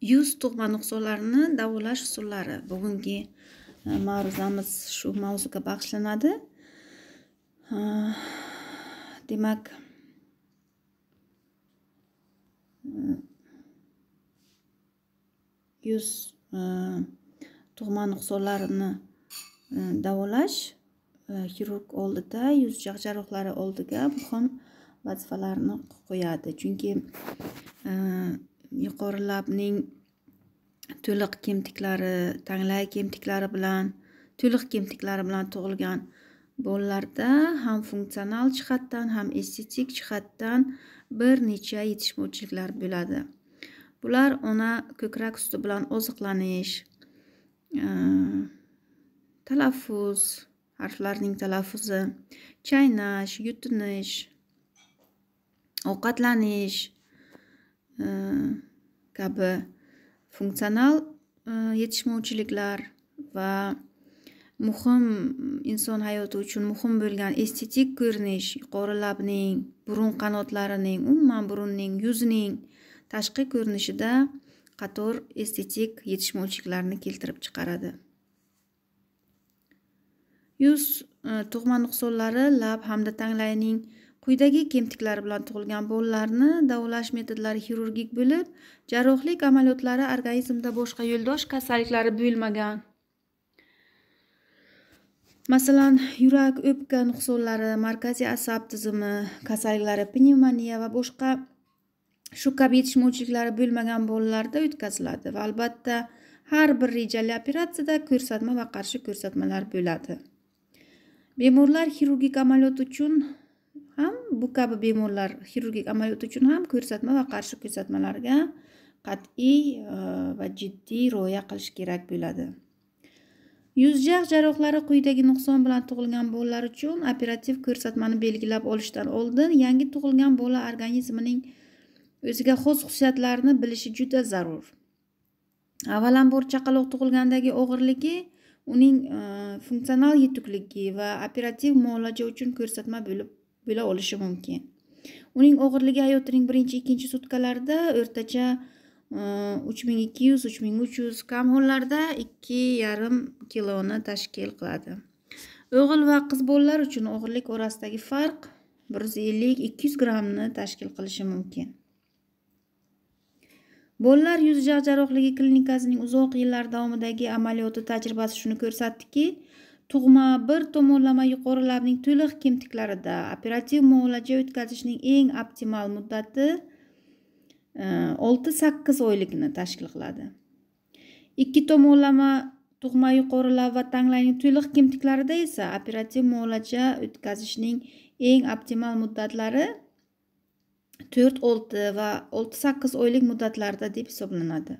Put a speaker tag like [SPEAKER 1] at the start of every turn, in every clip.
[SPEAKER 1] yuz tug'ma nuqsonlarini davolash usullari bugungi e, ma'ruzamiz shu mavzuga bag'ishlanadi e, demak e, yuz tug'ma nuqsonlarini davolash xirurg oldida yuz jarrohlari oldiga muhim vazifalarni qo'yadi chunki yuqori labning to'liq kemtiklari tanglay kemtiklari bilan to'liq kemtiklari bilan tug'ilgan bolalarda ham funksional jihatdan ham estetik jihatdan bir necha yetishmovchiliklar bo'ladi bular ona ko'krak suti bilan oziqlanish talaffuz harflarning talaffuzi chaynash yutinish ovqatlanish kabi funksional yetishmovchiliklar va muhim inson hayoti uchun muhim bo'lgan estetik ko'rinish yuqori labning burun qanotlarining umuman burunning yuzining tashqi ko'rinishida qator estetik yetishmovchiliklarni keltirib chiqaradi yuz tug'ma nuqsonlari lab hamda tanglayning quyidagi kemtiklar bilan tug'ilgan bolalarni davolash metodlari xirurgik bo'lib jarrohlik amaliyotlari organizmda boshqa yo'ldosh kasalliklari bo'lmagan masalan yurak o'pka nuqsonlari markaziy asab tizimi kasalliklari pnevmoniya va boshqa shu kabi yetishmovchiliklari bo'lmagan bolalarda o'tkaziladi va albatta har bir rejali operatsiyada ko'rsatma va qarshi ko'rsatmalar bo'ladi bemorlar xirurgik amaliyot uchun ham bu kabi bemorlar xirurgik amaliyot uchun ham ko'rsatma va qarshi ko'rsatmalarga qat'iy e, va jiddiy rioya qilish kerak bo'ladi yuzjag' jarrohlari quyidagi nuqson bilan tug'ilgan bolalar uchun operativ ko'rsatmani belgilab olishdan oldin yangi tug'ilgan bola organizmining o'ziga xos xususiyatlarini bilishi juda zarur avvalambor chaqaloq tug'ilgandagi og'irligi uning e, funksional yetukligi va operativ muolaja uchun ko'rsatma bo'lib bila olishi mumkin uning og'irligi hayotining birinchi ikkinchi sutkalarida o'rtacha e, uch ming ikki yuz uch ming uch yuz kam hollarda ikki yarim kiloni tashkil qiladi o'g'il va qiz bolalar uchun og'irlik orasidagi farq bir yuz ellik ikki yuz grammni tashkil qilishi mumkin bolalar yuz jag' jarrohligi klinikasining uzoq yillar davomidagi amaliyoti tajribasi shuni ko'rsatdiki tug'ma bir tomonlama yuqorilarning to'liq kemtiklarida operativ muolaja o'tkazishning eng optimal muddati e, olti sakkiz oylikni tashkil qiladi ikki tomonlama tug'ma yuqorilar va tanglayning to'liq kemtiklarida esa operativ muolaja o'tkazishning eng optimal muddatlari to'rt olti va olti sakkiz oylik muddatlarda deb hisoblanadi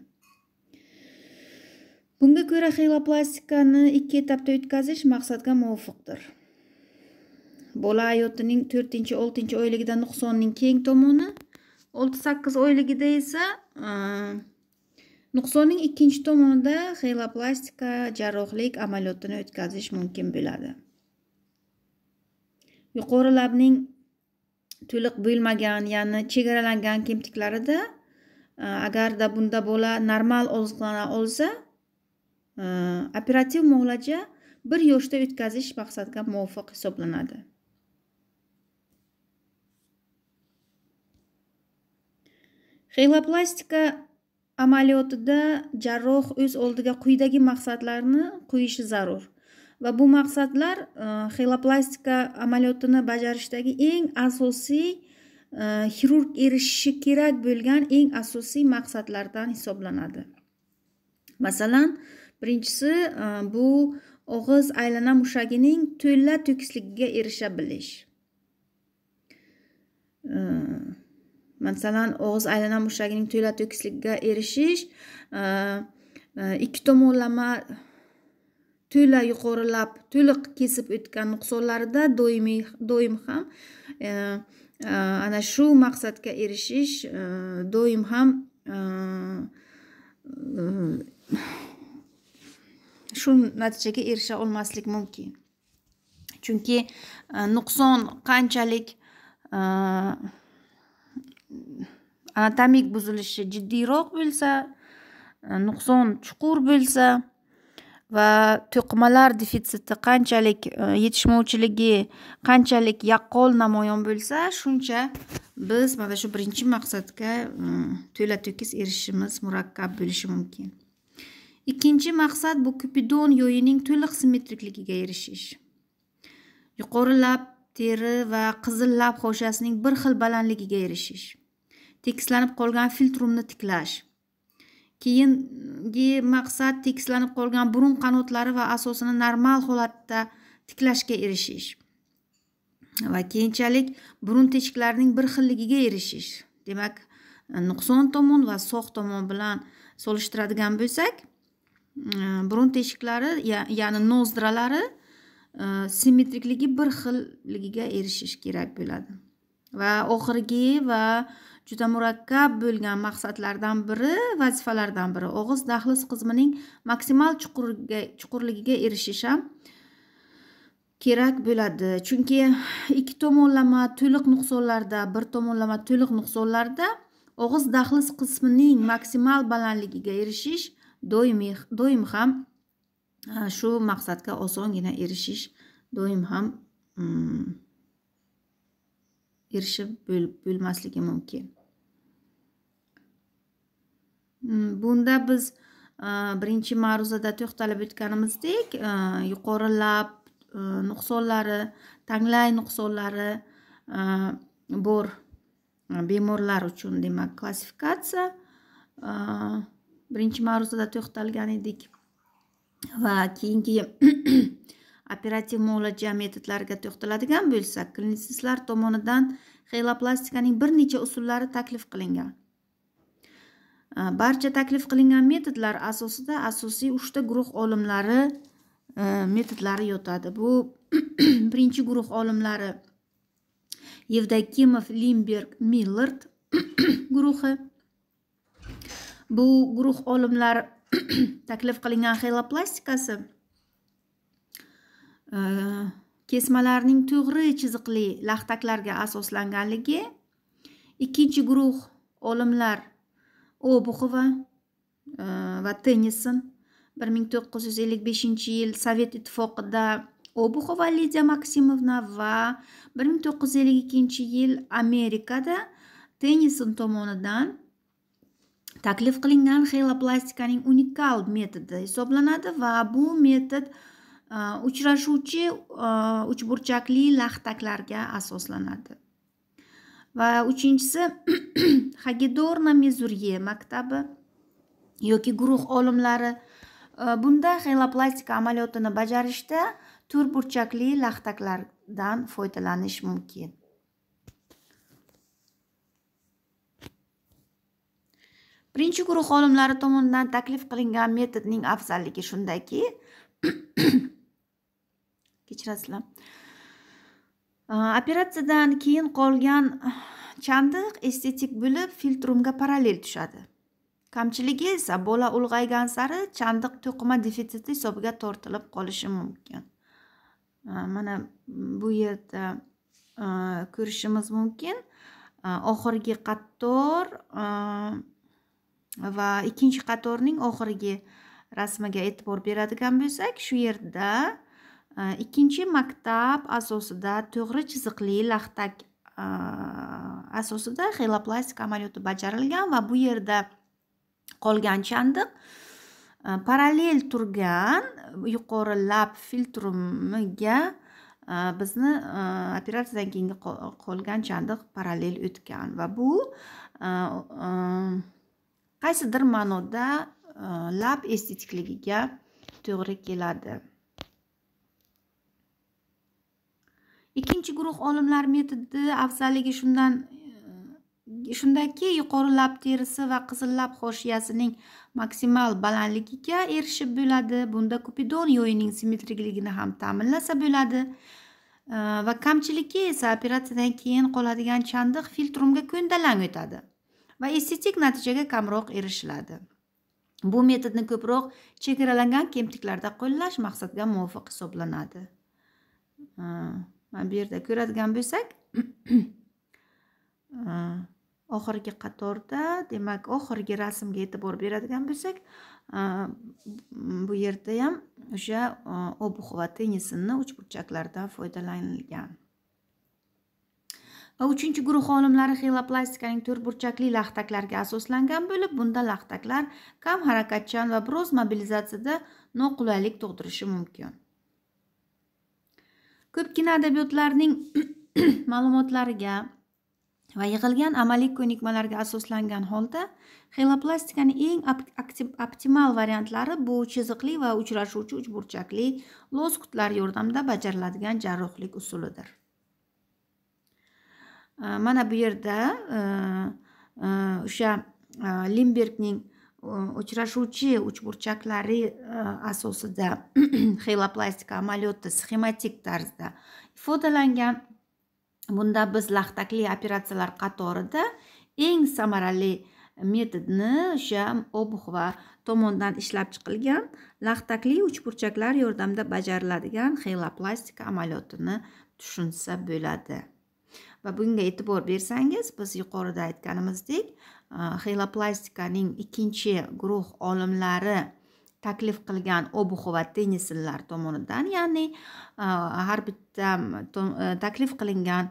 [SPEAKER 1] bunga ko'ra xeloplastikani ikki etapda o'tkazish maqsadga muvofiqdir bola hayotining 4-6 oyligida nuqsonning keng tomoni 6-8 oyligida esa e, nuqsonning ikkinchi tomonida xeloplastika jarrohlik amaliyotini o'tkazish mumkin bo'ladi yuqori labning to'liq bo'lmagan ya'ni chegaralangan kemtiklarida e, agarda bunda bola normal oziqlana olsa operativ muolaja bir yo'shda o'tkazish maqsadga muvofiq hisoblanadi Xiloplastika amaliyotida jarroh o'z oldiga quyidagi maqsadlarni qo'yishi zarur va bu maqsadlar xiloplastika amaliyotini bajarishdagi eng asosiy xirurg erishishi kerak bo'lgan eng asosiy maqsadlardan hisoblanadi masalan birinchisi e, bu og'iz aylana mushagining to'la to'kisligiga erisha bilish e, masalan og'iz aylana mushagining to'la to'kisligiga erishish e, ikki tomonlama to'la yuqorilab to'liq kesib o'tgan nuqsonlarida doimiy doim ham ana shu maqsadga erishish doim ham shu natijaga erisha olmaslik mumkin chunki e, nuqson qanchalik e, anatomik buzilishi jiddiyroq bo'lsa e, nuqson chuqur bo'lsa va to'qimalar defitsiti qanchalik yetishmovchiligi qanchalik yaqqol namoyon bo'lsa shuncha biz mana shu birinchi maqsadga to'la to'kis erishishimiz murakkab bo'lishi mumkin ikkinchi maqsad bu kupidon yo'yining to'liq simmetrikligiga erishish yuqori lab teri va qizil lab hoshasining bir xil balandligiga erishish tekislanib qolgan filtrumni tiklash keyingi maqsad tekislanib qolgan burun qanotlari va asosini normal holatda tiklashga erishish va keyinchalik burun teshiklarining bir xilligiga erishish demak nuqson tomon va sog' tomon bilan solishtiradigan bo'lsak Э, burun teshiklari ya'ni nozdralari э, simmetrikligi bir xilligiga erishish kerak bo'ladi va oxirgi va juda murakkab bo'lgan maqsadlardan biri vazifalardan biri og'iz dahliz qizmining maksimal chuqurga chuqurligiga erishish ham kerak bo'ladi chunki ikki tomonlama to'liq nuqsonlarda bir tomonlama to'liq nuqsonlarda og'iz dahliz qismining maksimal balandligiga erishish doim ham shu maqsadga osongina erishish doim ham mm, erishib bo'lmasligi mumkin mm, bunda biz birinchi ma'ruzada to'xtalib o'tganimizdek yuqori lab nuqsonlari tanglay nuqsonlari bor bemorlar uchun demak klassifikatsiya birinchi ma'ruzada to'xtalgan edik va keyingi operativ muolaja metodlariga to'xtaladigan bo'lsak klinitsistlar tomonidan xeylopastikaning bir necha usullari taklif qilingan barcha taklif qilingan metodlar asosida asosiy uchta guruh olimlari e, metodlari yotadi bu birinchi guruh olimlari yevdokimov limberg millard guruhi bu guruh olimlar taklif qilingan xeloplastikasi e, kesmalarning to'g'ri chiziqli laxtaklarga asoslanganligi ikkinchi guruh olimlar obuxova e, va tennison bir ming to'qqiz yuz ellik beshinchi yil sovet ittifoqida obuxova lidiya maksimovna va bir ming to'qqiz yuz ellik ikkinchi yil amerikada tennison tomonidan taklif qilingan xeloplastikaning unikal metodi hisoblanadi va bu metod e, uchrashuvchi e, uchburchakli laxtaklarga asoslanadi va uchinchisi hagedorna mezurye maktabi yoki guruh olimlari e, bunda xeloplastika amaliyotini bajarishda to'rtburchakli laxtaklardan foydalanish mumkin birinchi guruh olimlari tomonidan taklif qilingan metodning afzalligi shundaki kechirasizlar operatsiyadan keyin qolgan chandiq estetik bo'lib filtrumga parallel tushadi kamchiligi esa bola ulg'aygan sari chandiq to'qima defitsiti hisobiga tortilib qolishi mumkin mana bu yerda ko'rishimiz mumkin oxirgi qator va ikkinchi qatorning oxirgi rasmiga e'tibor beradigan bo'lsak shu yerda e, ikkinchi maktab asosida to'g'ri chiziqli laxtak e, asosida xeloplastik amaliyoti bajarilgan va bu yerda qolgan chandiq e, parallel turgan yuqori lab filtrumiga bizni operatsiyadan keyingi qolgan chandiq parallel o'tgan va bu qaysidir ma'noda e, lab estetikligiga to'g'ri keladi ikkinchi guruh olimlar metodi afzalligi shundan e, shundaki yuqori lab terisi va qizil lab hoshiyasining maksimal balandligiga erishib bo'ladi bunda kupidon yo'yining simmetrikligini ham ta'minlasa bo'ladi e, va kamchiligi esa operatsiyadan keyin qoladigan chandiq filtrumga ko'ndalang o'tadi va estetik natijaga kamroq erishiladi bu metodni ko'proq chegaralangan kemtiklarda qo'llash maqsadga muvofiq hisoblanadi mana bu yerda ko'radigan bo'lsak oxirgi qatorda demak oxirgi rasmga e'tibor beradigan bo'lsak bu yerda ham o'sha va tennisini uchburchaklardan foydalanilgan va uchinchi guruh olimlari xeloplastikaning to'rtburchakli laxtaklarga asoslangan bo'lib bunda laxtaklar kam harakatchan va biroz mobilizatsiyada noqulaylik tug'dirishi mumkin ko'pgina adabiyotlarning ma'lumotlariga va yig'ilgan amaliy ko'nikmalarga asoslangan holda xeloplastikani eng optimal variantlari bu chiziqli va uchrashuvchi uchburchakli loskutlar yordamida bajariladigan jarrohlik usulidir mana bu yerda e, e, o'sha e, limbergning uchrashuvchi uchburchaklari asosida xeloplastika amaliyoti sxematik tarzda ifodalangan bunda biz laxtakli operatsiyalar qatorida eng samarali metodni o'sha obuxva tomonidan ishlab chiqilgan laxtakli uchburchaklar yordamida bajariladigan xeloplastika amaliyotini tushunsa bo'ladi va bunga e'tibor bersangiz biz yuqorida aytganimizdek xiloplastikaning ikkinchi guruh olimlari taklif qilgan obухов va tomonidan ya'ni har bitta e, taklif qilingan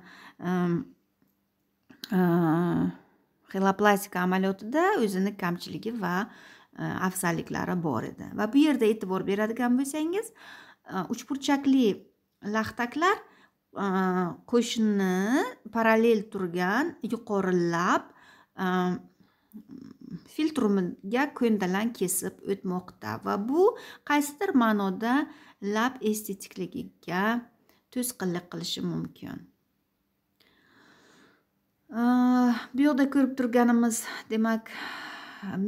[SPEAKER 1] xeloplastika amaliyotida o'zini kamchiligi va e, afzalliklari bor edi va bu yerda e'tibor beradigan bo'lsangiz uchburchakli laxtaklar qo'shni parallel turgan yuqorilab filtrumiga ko'ndalang kesib o'tmoqda va bu qaysidir ma'noda lab estetikligiga to'sqinlik qilishi mumkin bu yoqda ko'rib turganimiz demak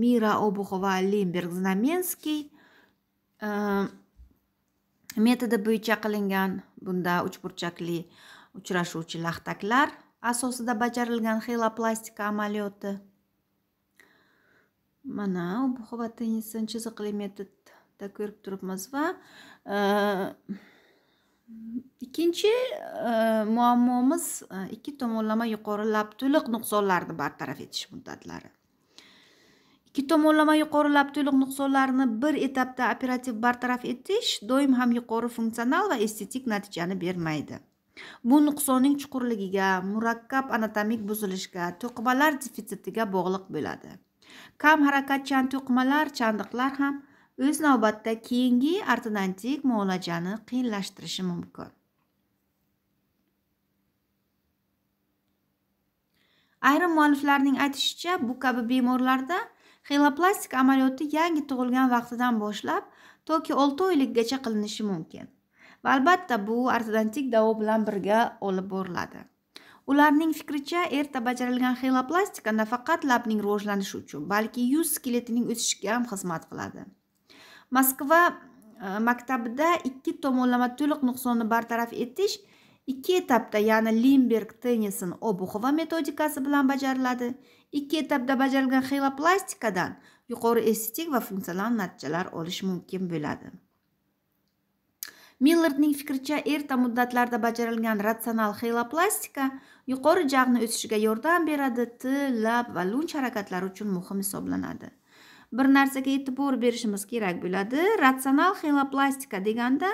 [SPEAKER 1] mira obухова limberg znamenskiy metodi bo'yicha qilingan bunda uchburchakli uchrashuvchi laxtaklar asosida bajarilgan xeloplastika amaliyoti mana obxova tennisini chiziqli metodda ko'rib turibmiz va e, ikkinchi e, muammomiz e, ikki tomonlama yuqori lab to'liq nuqsonlarni bartaraf etish muddatlari ikki tomonlama yuqori lab to'liq nuqsonlarini bir etapda operativ bartaraf etish doim ham yuqori funksional va estetik natijani bermaydi bu nuqsonning chuqurligiga murakkab anatomik buzilishga to'qimalar defitsitiga bog'liq bo'ladi kam harakatchan to'qimalar chandiqlar ham o'z navbatida keyingi ortodontik muolajani qiyinlashtirishi mumkin ayrim mualliflarning aytishicha bu kabi bemorlarda Xiloplastik amaliyoti yangi tug'ilgan vaqtidan boshlab toki 6 oylikgacha qilinishi mumkin va albatta bu ortodontik davo bilan birga olib boriladi ularning fikricha erta bajarilgan xiloplastika nafaqat labning rivojlanishi uchun balki yuz skeletining o'sishiga ham xizmat qiladi moskva e, maktabida ikki tomonlama to'liq nuqsonni bartaraf etish ikki etapda ya'ni limberg tennyson obuxova metodikasi bilan bajariladi ikki etapda bajarilgan xiloplastikadan yuqori estetik va funksional natijalar olish mumkin bo'ladi millardning fikricha erta muddatlarda bajarilgan ratsional xiloplastika yuqori jag'ni o'sishiga yordam beradi til lab va lunj harakatlari uchun muhim hisoblanadi bir narsaga e'tibor berishimiz kerak bo'ladi ratsional xiloplastika deganda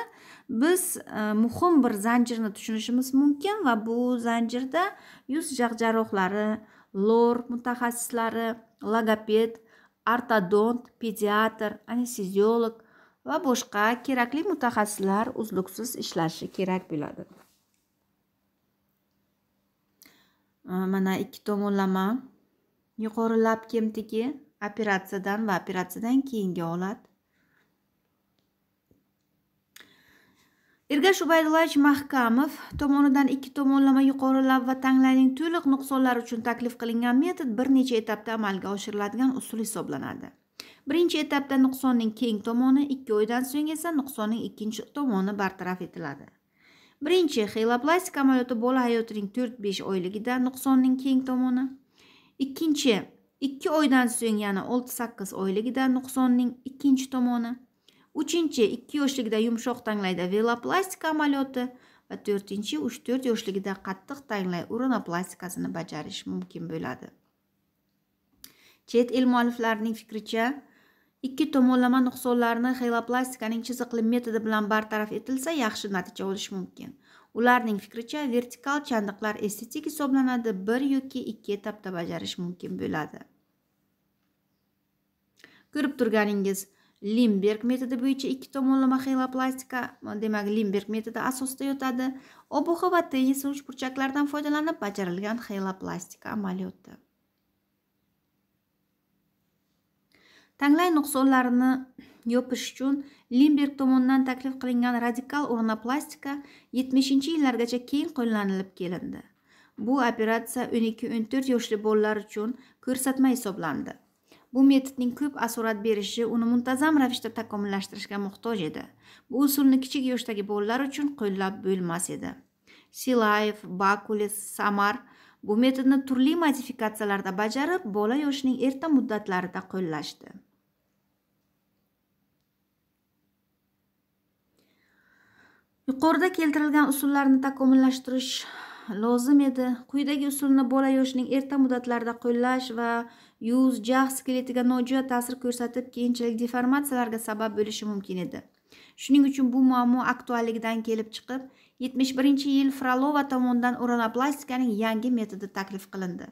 [SPEAKER 1] biz e, muhim bir zanjirni tushunishimiz mumkin va bu zanjirda yuz jag' jarrohlari lor mutaxassislari logoped ortodont pediatr anesteziolog va boshqa kerakli mutaxassislar uzluksiz ishlashi kerak bo'ladi mana ikki tomonlama yuqori lab kemtigi operatsiyadan va operatsiyadan keyingi holat ergash ubaydullayevich mahkamov tomonidan ikki tomonlama yuqori va tanglayning to'liq nuqsonlari uchun taklif qilingan metod bir necha etapda amalga oshiriladigan usul hisoblanadi birinchi etapda nuqsonning keng tomoni ikki oydan so'ng esa nuqsonning ikkinchi tomoni bartaraf etiladi birinchi xeloplastik amaliyoti bola hayotining to'rt besh oyligida nuqsonning keng tomoni ikkinchi ikki oydan so'ng yana olti sakkiz oyligida nuqsonning ikkinchi tomoni uchinchi 2 yoshligida yumshoq tanglayda veloplastika amaliyoti va to'rtinchi uch to'rt yoshligida qattiq tanglay uronoplastikasini bajarish mumkin bo'ladi chet el mualliflarining fikricha ikki tomonlama nuqsonlarni xeloplastikaning chiziqli metodi bilan bartaraf etilsa yaxshi natija olish mumkin ularning fikricha vertikal chandiqlar estetik hisoblanadi bir yoki 2 etapda bajarish mumkin bo'ladi ko'rib turganingiz limberg metodi bo'yicha ikki tomonlama xiloplastika, demak limberg metodi asosida yotadi ob va tennis uch burchaklardan foydalanib bajarilgan xiloplastika amaliyoti tanglay nuqsonlarini yopish uchun limberg tomonidan taklif qilingan radikal o'rnoplastika 70 yillargacha keng qo'llanilib kelindi bu operatsiya 12-14 yoshli bolalar uchun ko'rsatma hisoblandi bu metodning ko'p asorat berishi uni muntazam ravishda takomillashtirishga muhtoj edi bu usulni kichik yoshdagi bolalar uchun qo'llab bo'lmas edi silayev bakulis samar bu metodni turli modifikatsiyalarda bajarib bola yoshining erta muddatlarida qo'llashdi yuqorida keltirilgan usullarni takomillashtirish lozim edi quyidagi usulni bola yoshining erta muddatlarida qo'llash va yuz jag' skeletiga nojo'ya ta'sir ko'rsatib keyinchalik deformatsiyalarga sabab bo'lishi mumkin edi shuning uchun bu muammo aktualligidan kelib chiqib 71 yil frolova tomonidan uranoplastikaning yangi metodi taklif qilindi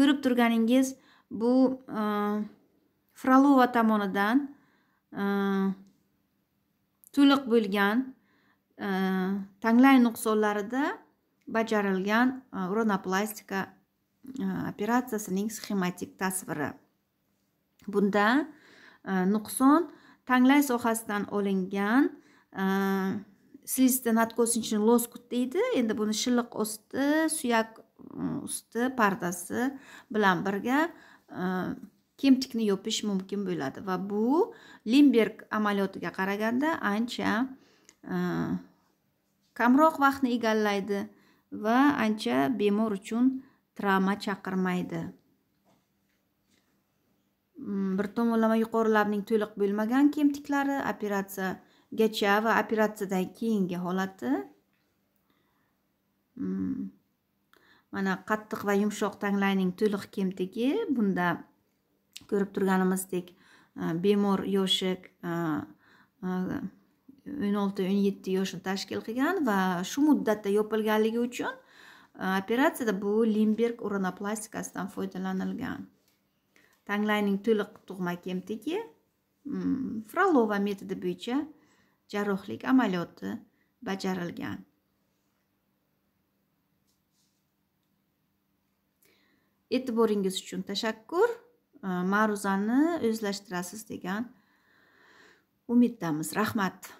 [SPEAKER 1] ko'rib turganingiz bu e, frolova tomonidan e, to'liq bo'lgan e, tanglay nuqsonlarida bajarilgan uronoplastika e, operatsiyasining sxematik tasviri bunda nuqson tanglay sohasidan olingan слизистый надкосочный лоскут deydi endi buni shilliq osti suyak usti pardasi bilan birga kemtikni yopish mumkin bo'ladi va bu limberg amaliyotiga qaraganda ancha kamroq vaqtni egallaydi va ancha bemor uchun travma chaqirmaydi mm, bir tomonlama yuqori labning to'liq bo'lmagan kemtiklari operatsiyagacha va operatsiyadan keyingi holati mm, mana qattiq va yumshoq tanglayning to'liq kemtigi bunda ko'rib turganimizdek e, bemor yoshi e, e, o'n olti o'n yetti yoshni tashkil qilgan va shu muddatda yopilganligi uchun operatsiyada bu limberg uronoplastikasidan foydalanilgan tanglayning to'liq tug'ma kemtigi frolova metodi bo'yicha jarrohlik amaliyoti bajarilgan e'tiboringiz uchun tashakkur ma'ruzani o'zlashtirasiz degan umiddamiz rahmat